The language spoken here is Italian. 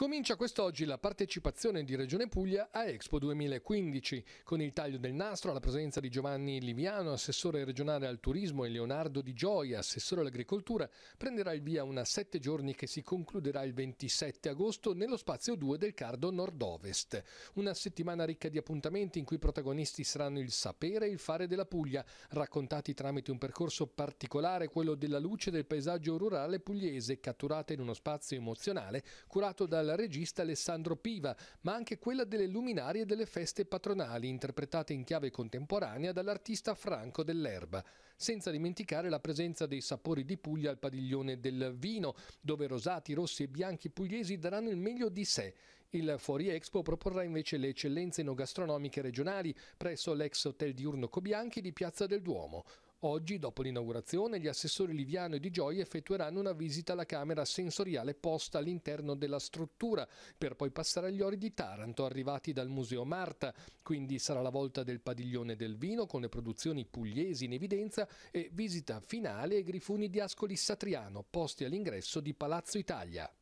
Comincia quest'oggi la partecipazione di Regione Puglia a Expo 2015 con il taglio del nastro alla presenza di Giovanni Liviano, assessore regionale al turismo e Leonardo Di Gioia, assessore all'agricoltura. Prenderà il via una sette giorni che si concluderà il 27 agosto nello spazio 2 del Cardo Nord-Ovest. Una settimana ricca di appuntamenti in cui i protagonisti saranno il sapere e il fare della Puglia, raccontati tramite un percorso particolare, quello della luce del paesaggio rurale pugliese, catturata in uno spazio emozionale curato dal dal regista Alessandro Piva, ma anche quella delle luminarie delle feste patronali, interpretate in chiave contemporanea dall'artista Franco dell'Erba, senza dimenticare la presenza dei sapori di Puglia al padiglione del vino, dove rosati, rossi e bianchi pugliesi daranno il meglio di sé. Il Fuori Expo proporrà invece le eccellenze enogastronomiche regionali presso l'ex hotel diurno Cobianchi di Piazza del Duomo. Oggi, dopo l'inaugurazione, gli assessori Liviano e Di Gioia effettueranno una visita alla camera sensoriale posta all'interno della struttura, per poi passare agli ori di Taranto, arrivati dal Museo Marta. Quindi sarà la volta del padiglione del vino, con le produzioni pugliesi in evidenza, e visita finale ai grifoni di Ascoli Satriano, posti all'ingresso di Palazzo Italia.